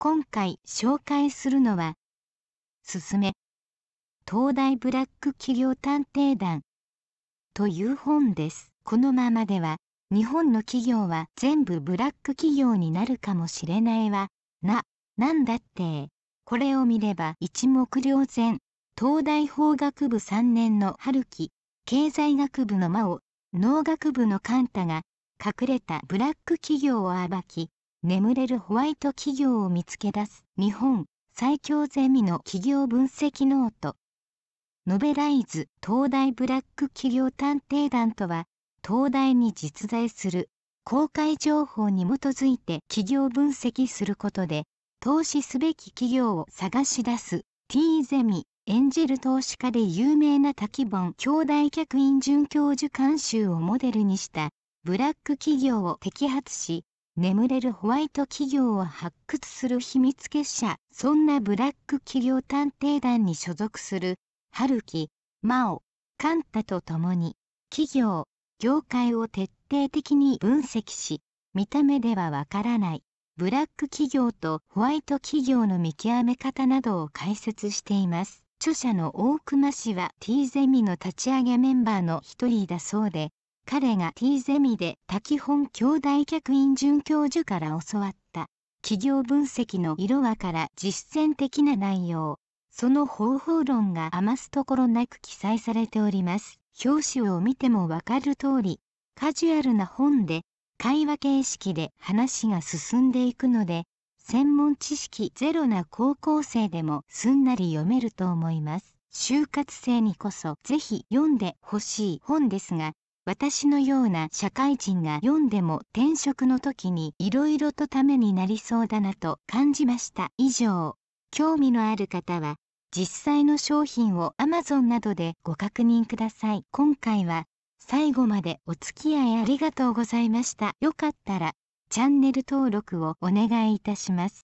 今回紹介するのは、すすめ、東大ブラック企業探偵団という本です。このままでは、日本の企業は全部ブラック企業になるかもしれないわ。な、なんだって。これを見れば一目瞭然。東大法学部3年の春樹、経済学部の真央、農学部のカンタが、隠れたブラック企業を暴き、眠れるホワイト企業を見つけ出す日本最強ゼミの企業分析ノートノベライズ東大ブラック企業探偵団とは東大に実在する公開情報に基づいて企業分析することで投資すべき企業を探し出す T ゼミエンジェル投資家で有名な滝本兄弟客員准教授監修をモデルにしたブラック企業を摘発し眠れるホワイト企業を発掘する秘密結社そんなブラック企業探偵団に所属する春樹真央カンタと共に企業業界を徹底的に分析し見た目ではわからないブラック企業とホワイト企業の見極め方などを解説しています著者の大熊氏は T ゼミの立ち上げメンバーの一人だそうで彼が T ゼミで滝本兄弟客員准教授から教わった企業分析の色和から実践的な内容その方法論が余すところなく記載されております表紙を見てもわかる通りカジュアルな本で会話形式で話が進んでいくので専門知識ゼロな高校生でもすんなり読めると思います就活生にこそぜひ読んでほしい本ですが私のような社会人が読んでも転職の時にいろいろとためになりそうだなと感じました以上興味のある方は実際の商品を Amazon などでご確認ください今回は最後までお付き合いありがとうございましたよかったらチャンネル登録をお願いいたします